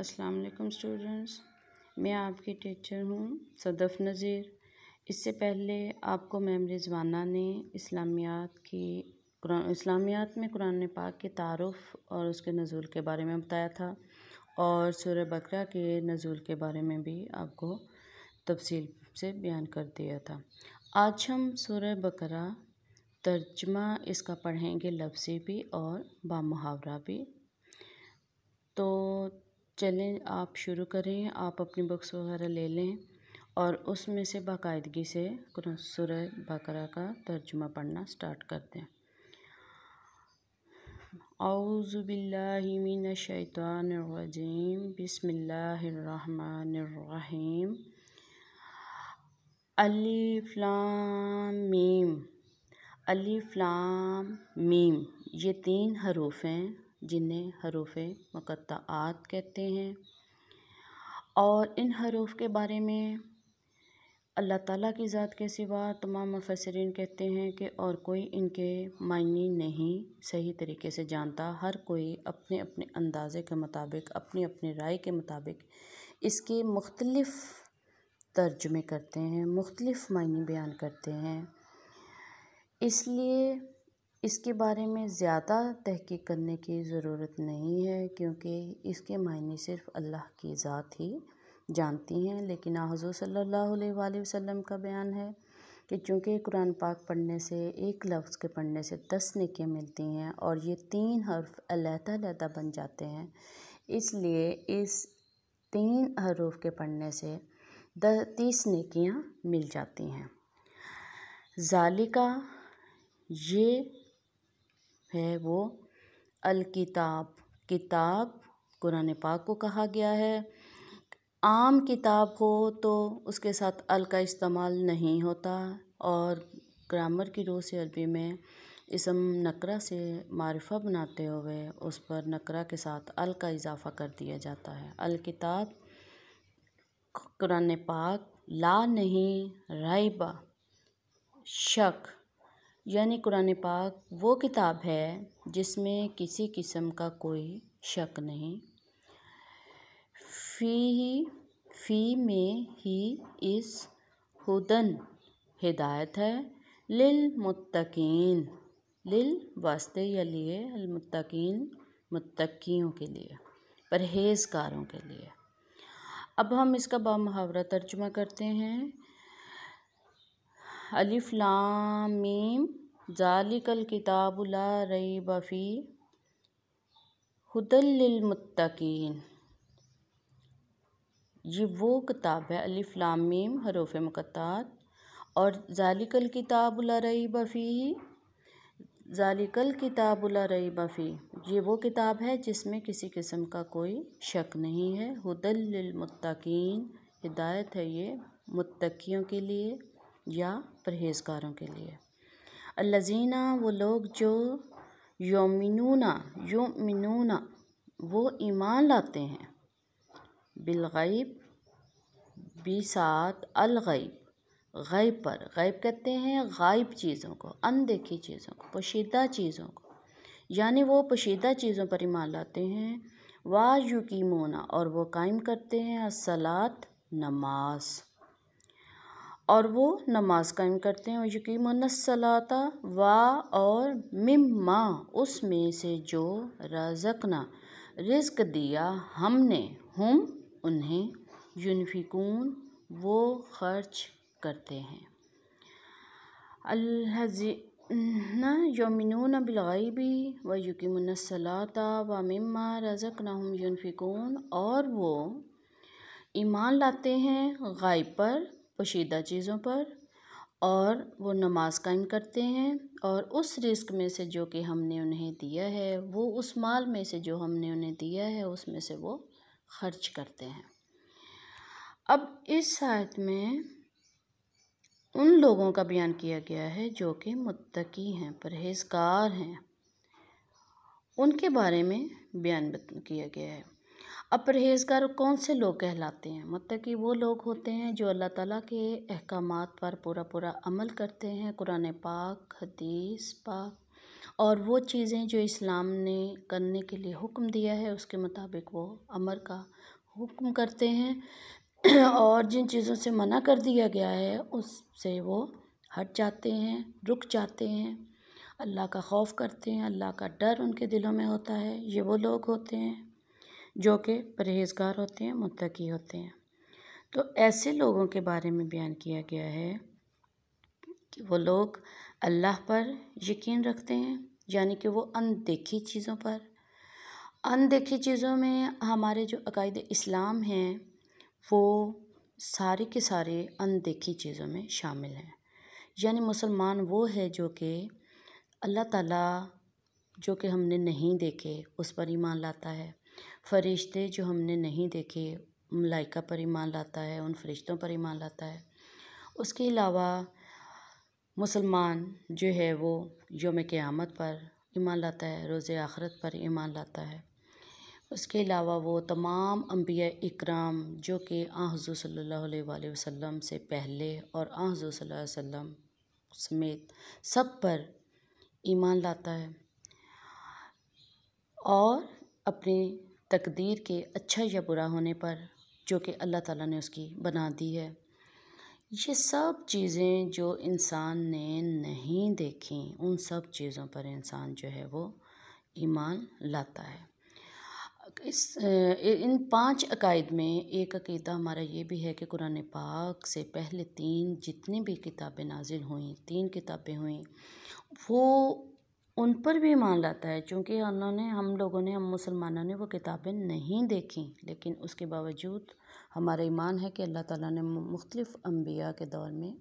अस्सलाम वालेकुम स्टूडेंट्स मैं आपकी टीचर हूँ सदफ नज़ीर इससे पहले आपको मैम रिजवाना ने इस्लामियात की इस्लामियात में कुरान पाक के तारफ़ और उसके नज़ुल के बारे में बताया था और सूर्य बकरा के नज़ुल के बारे में भी आपको तफसील से बयान कर दिया था आज हम सूर्य बकरा तर्जमा इसका पढ़ेंगे लफ्ज़ी भी और बामहावरा भी तो चलें आप शुरू करें आप अपनी बुक्स वगैरह ले लें और उसमें से बाकायदगी से सुर बकरा का तर्जुमा पढ़ना स्टार्ट कर दें आउज़बिल्लिमिनशैतवानरजीम बसमीम अलीफ़्लाम मीम अलीफ़्लाम मीम ये तीन हरूफ हैं जिन्हें हरूफ मक़त्तात कहते हैं और इन हरूफ के बारे में अल्लाह ताला की ज़ात के सिवा तमाम मुफसरिन कहते हैं कि और कोई इनके मायने नहीं सही तरीके से जानता हर कोई अपने अपने अंदाज़े के मुताबिक अपनी अपनी राय के मुताबिक इसके मुख्तलफ़ तर्जमे करते हैं मुख्तलफ़ मायने बयान करते हैं इसलिए इसके बारे में ज़्यादा तहक़ीक़ करने की ज़रूरत नहीं है क्योंकि इसके मायने सिर्फ़ अल्लाह की ज़ात ही जानती हैं लेकिन हजू सल्लल्लाहु अलैहि वसल्लम का बयान है कि चूँकि कुरान पाक पढ़ने से एक लफ्ज़ के पढ़ने से दस नेकियाँ मिलती हैं और ये तीन हर्फ अलहदा अलहदा बन जाते हैं इसलिए इस तीन हरूफ के पढ़ने से दस तीस निकियाँ मिल जाती हैं जालिका ये है वो अल किताब किताब कुरान पाक को कहा गया है आम किताब हो तो उसके साथ अल का इस्तेमाल नहीं होता और ग्रामर की रूह से अरबी में इसम नकरा से मारफा बनाते हुए उस पर नकरा के साथ अल का इजाफ़ा कर दिया जाता है अल किताब कुरान पाक ला नहीं राइबा शक यानी कुरान पाक वो किताब है जिसमें किसी किस्म का कोई शक नहीं फ़ी ही फ़ी में ही इस हुदन हिदायत है लिल मुत्तकीन लिल वास्ते या लिए मुत्तकीन मुत्तकियों के लिए परहेज़कारों के लिए अब हम इसका बा मुहावरा तर्जुमा करते हैं अलिफ्लामीम जालिकल किताबुला रई बफ़ी हदलमतकीन ये वो किताब है अलिफ्लामीम हरूफ मकतात और जालिकल किताबुला रई बफ़ी जालिकल किताबुला रई बफ़ी ये वो किताब है जिसमें किसी किस्म का कोई शक नहीं है हदलमतकीन हिदायत है ये मुत्तकियों के लिए या परहेज़गारों के लिए अलजीना वो लोग जो योमिनूना योमिनूना वो ईमान लाते हैं बिलगैब बिसात अलगैब गैब पर गैब कहते हैं गायब चीज़ों को अनदेखी चीज़ों को पोशीदा चीज़ों को यानी वो पोशीदा चीज़ों पर ईमान लाते हैं वाह मोना और वो कायम करते हैं असलात नमाज़ और वो नमाज़ कायम करते हैं और सला वा और मिम्मा उसमें से जो रज़कना रिस्क दिया हमने हम उन्हें यूनफिकून वो खर्च करते हैं अल्हजना योमिन बिलगैबी व सला व मम्मा रज़क यूनफिकून और वो ईमान लाते हैं गायब पर पोशीदा चीज़ों पर और वो नमाज़ कायम करते हैं और उस रिस्क में से जो कि हमने उन्हें दिया है वो उस माल में से जो हमने उन्हें दिया है उसमें से वो खर्च करते हैं अब इस साथ में उन लोगों का बयान किया गया है जो कि मुत्तकी हैं परहेजगार हैं उनके बारे में बयान किया गया है अब परहेज़गार कौन से लोग कहलाते हैं मतलब कि वो लोग होते हैं जो अल्लाह ताला के अहकाम पर पूरा पूरा अमल करते हैं कुरान पाक हदीस पाक और वो चीज़ें जो इस्लाम ने करने के लिए हुक्म दिया है उसके मुताबिक वो अमर का हुक्म करते हैं और जिन चीज़ों से मना कर दिया गया है उससे वो हट जाते हैं रुक जाते हैं अल्लाह का खौफ करते हैं अल्लाह का डर उनके दिलों में होता है ये वो लोग होते हैं जो कि परहेजगार होते हैं मुतकी होते हैं तो ऐसे लोगों के बारे में बयान किया गया है कि वो लोग अल्लाह पर यकीन रखते हैं यानी कि वो अनदेखी चीज़ों पर अनदेखी चीज़ों में हमारे जो अकायद इस्लाम हैं वो सारे के सारे अनदेखी चीज़ों में शामिल हैं यानी मुसलमान वो है जो कि अल्लाह ताला जो कि हमने नहीं देखे उस पर ईमान लाता है फरिश्ते जो हमने नहीं देखे मलाइका पर ईमान लाता है उन फरिश्तों पर ईमान लाता है उसके अलावा मुसलमान जो है वो योम क़्यामत पर ईमान लाता है रोज़ आख़रत पर ईमान लाता है उसके अलावा वो तमाम अम्बिया इकराम जो कि आज़ू सल्लल्लाहु अलैहि वसल्लम से पहले और आज़ू सल्लल्लाहु अलैहि वसल्लम समेत सब पर ईमान लाता है और अपने तकदीर के अच्छा या बुरा होने पर जो कि अल्लाह ताला ने उसकी बना दी है ये सब चीज़ें जो इंसान ने नहीं देखी उन सब चीज़ों पर इंसान जो है वो ईमान लाता है इस इन पांच अकायद में एक अकीदा हमारा ये भी है कि कुरान पाक से पहले तीन जितनी भी किताबें नाजिल हुई तीन किताबें हुई वो उन पर भी मान लाता है चूँकि उन्होंने हम लोगों ने हम मुसलमानों ने वो किताबें नहीं देखी लेकिन उसके बावजूद हमारा ईमान है कि अल्लाह ताला ने मुख्तलिफ़ अम्बिया के दौर में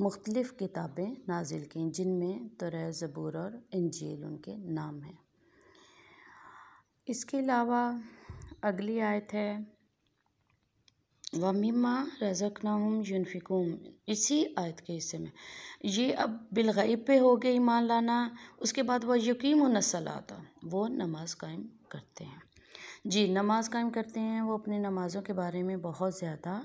मुख्तलिफ़ किताबें नाजिल की जिनमें तोर ज़बूर और इंजील उनके नाम हैं इसके अलावा अगली आयत है व मम्मा रज़क नाम यूनफिकूम इसी आयत के हिस्से में ये अब बिलगैब पे हो गए ईमान लाना उसके बाद वह यकीम आता वो नमाज़ कायम करते हैं जी नमाज़ कायम करते हैं वो अपनी नमाज़ों के बारे में बहुत ज़्यादा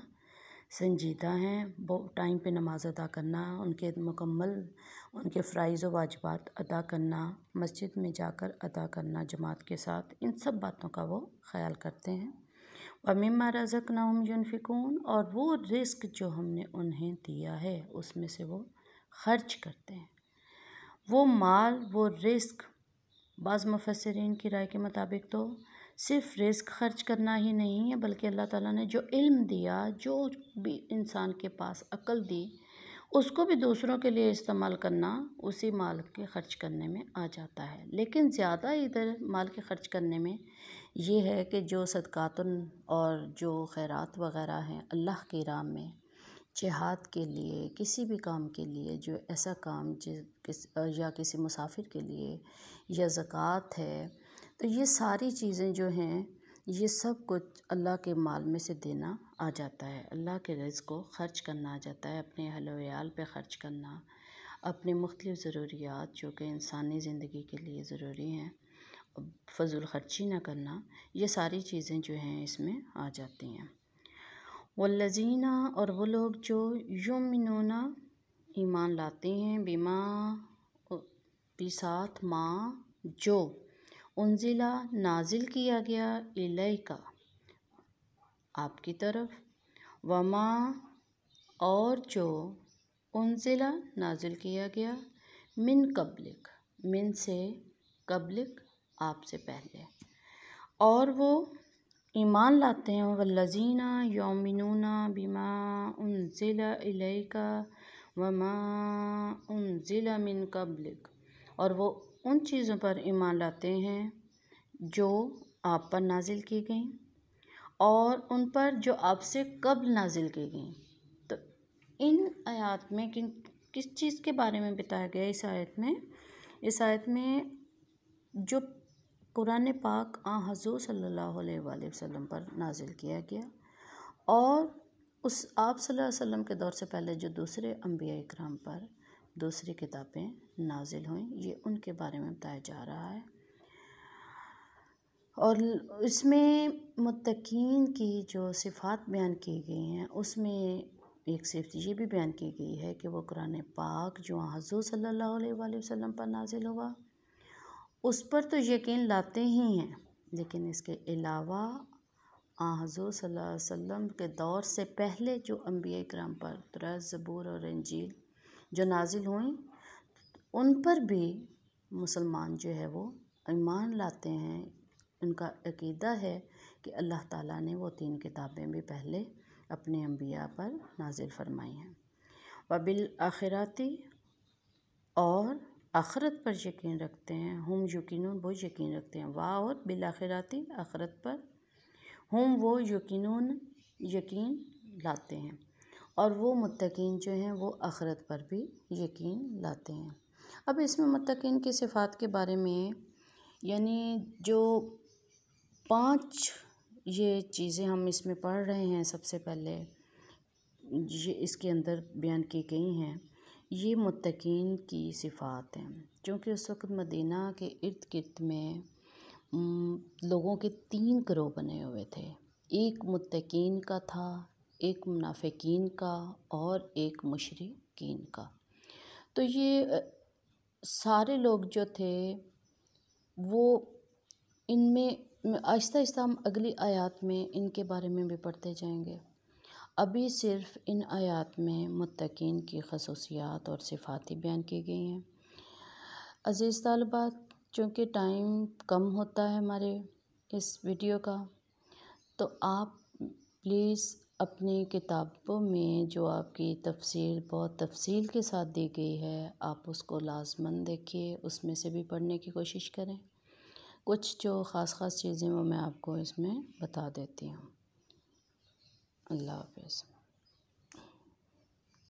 संजीदा हैं वो टाइम पे नमाज़ अदा करना उनके मुकम्मल उनके फ़्राइज़ व वाजबात अदा करना मस्जिद में जाकर अदा करना जमात के साथ इन सब बातों का वो ख्याल करते हैं व रज़क नाम यूनफिकून और वो रिस्क जो हमने उन्हें दिया है उसमें से वो खर्च करते हैं वो माल वो रिस्क बाज़ मुफसरीन की राय के मुताबिक तो सिर्फ रिस्क खर्च करना ही नहीं है बल्कि अल्लाह ताला ने जो इल्म दिया जो भी इंसान के पास अकल दी उसको भी दूसरों के लिए इस्तेमाल करना उसी माल के ख़र्च करने में आ जाता है लेकिन ज़्यादा इधर माल के ख़र्च करने में ये है कि जो सदक़ातन और जो ख़ैरात वग़ैरह हैं अल्लाह के राम में जहाद के लिए किसी भी काम के लिए जो ऐसा काम जिस किस या किसी मुसाफिर के लिए या ज़क़़त है तो ये सारी चीज़ें जो हैं ये सब कुछ अल्लाह के माल में से देना आ जाता है अल्लाह के रज़ को ख़र्च करना आ जाता है अपने हलोयाल पे ख़र्च करना अपने मुख्तलिफ़ ज़रूरियात जो कि इंसानी ज़िंदगी के लिए ज़रूरी हैं फजूल खर्ची ना करना ये सारी चीज़ें जो हैं इसमें आ जाती हैं लजीना और वो लोग जो यमिनोना ईमान लाते हैं बीमा साथ माँ जो उनजिला नाजिल किया गया इले का आपकी तरफ व माँ और जो उनजिला नाजिल किया गया मिन कब्लिक मिन से कब्लिक आपसे पहले और वो ईमान लाते हैं लजीना योमिनूना बिमा उनजिला इलेका वमा ज़िला मिन कबलिक और वो उन चीज़ों पर ईमान लाते हैं जो आप पर नाजिल की गई और उन पर जो आपसे कबल नाजिल की गई तो इन आयत में किन किस चीज़ के बारे में बताया गया इस आयत में इस आयत में जो कुरान पाक आ हजूर सल्लल्लाहु अलैहि वसल्लम पर नाजिल किया गया और उस आप वसल्लम के दौर से पहले जो दूसरे अम्बिया इक्राम पर दूसरी किताबें नाजिल हुई ये उनके बारे में बताया जा रहा है और इसमें मुतकीन की जो सिफ़ात बयान की गई हैं उसमें एक सिर्फ ये भी बयान की गई है कि वो कुरान पाक जो हजूर सल्लल्लाहु अलैहि वसल्लम पर नाजिल हुआ उस पर तो यकीन लाते ही हैं लेकिन इसके अलावा हजूर सल्लल्लाहु अलैहि वसल्लम के दौर से पहले जो अम्बिया कराम पर तरा ज़बूर और अंजील जो नाजिल हुई उन पर भी मुसलमान जो है वो ईमान लाते हैं उनका अकीदा है कि अल्लाह ताला ने वो तीन किताबें भी पहले अपने अम्बिया पर नाजिल फरमाई हैं वबिल आखिराती और आखरत पर यकीन रखते हैं हम यकीन वो यकीन रखते हैं वाह और बिलाखिराती आखरत पर हम वो यकीन यकीन लाते हैं और वो मतकिन जो हैं वो आखरत पर भी यकीन लाते हैं अब इसमें मतकिन की सिफ़ात के बारे में यानी जो पांच ये चीज़ें हम इसमें पढ़ रहे हैं सबसे पहले ये इसके अंदर बयान की गई हैं ये मुत्तकीन की सिफ़ात हैं क्योंकि उस वक्त मदीना के इर्द गिर्द में लोगों के तीन ग्रोह बने हुए थे एक मुत्तकीन का था एक मुनाफिकीन का और एक मशरकिन का तो ये सारे लोग जो थे वो इनमें आहिस्ता आहिस्ता हम अगली आयत में इनके बारे में भी पढ़ते जाएंगे अभी सिर्फ इन आयात में मुतकीन की खसूसियात और सिफाती बयान की गई हैं अज़ीज़ तलबात चूँकि टाइम कम होता है हमारे इस वीडियो का तो आप प्लीज़ अपनी किताबों में जो आपकी तफसील बहुत तफसील के साथ दी गई है आप उसको लाजमन देखिए उसमें से भी पढ़ने की कोशिश करें कुछ जो ख़ास ख़ास चीज़ें वो मैं आपको इसमें बता देती हूँ আল্লাহ হাফেজ